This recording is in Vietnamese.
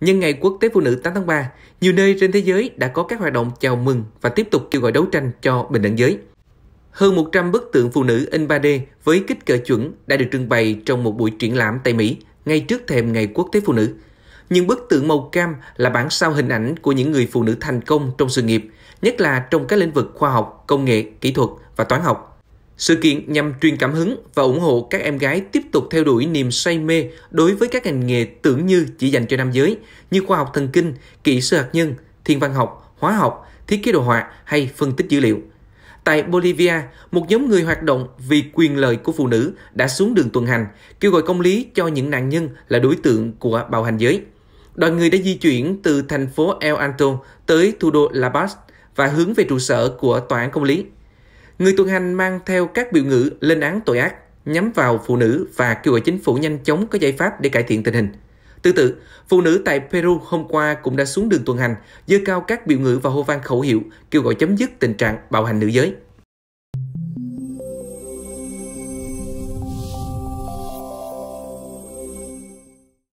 Nhân ngày Quốc tế Phụ nữ 8 tháng 3, nhiều nơi trên thế giới đã có các hoạt động chào mừng và tiếp tục kêu gọi đấu tranh cho bình đẳng giới. Hơn 100 bức tượng phụ nữ in 3D với kích cỡ chuẩn đã được trưng bày trong một buổi triển lãm tại Mỹ ngay trước thềm Ngày Quốc tế Phụ nữ. Những bức tượng màu cam là bản sao hình ảnh của những người phụ nữ thành công trong sự nghiệp, nhất là trong các lĩnh vực khoa học, công nghệ, kỹ thuật và toán học. Sự kiện nhằm truyền cảm hứng và ủng hộ các em gái tiếp tục theo đuổi niềm say mê đối với các ngành nghề tưởng như chỉ dành cho nam giới như khoa học thần kinh, kỹ sư hạt nhân, thiên văn học, hóa học, thiết kế đồ họa hay phân tích dữ liệu. Tại Bolivia, một nhóm người hoạt động vì quyền lợi của phụ nữ đã xuống đường tuần hành, kêu gọi công lý cho những nạn nhân là đối tượng của bạo hành giới. Đoàn người đã di chuyển từ thành phố El Alto tới thủ đô La Paz và hướng về trụ sở của tòa án công lý người tuần hành mang theo các biểu ngữ lên án tội ác nhắm vào phụ nữ và kêu gọi chính phủ nhanh chóng có giải pháp để cải thiện tình hình. Tương tự, phụ nữ tại Peru hôm qua cũng đã xuống đường tuần hành, dơ cao các biểu ngữ và hô vang khẩu hiệu kêu gọi chấm dứt tình trạng bạo hành nữ giới.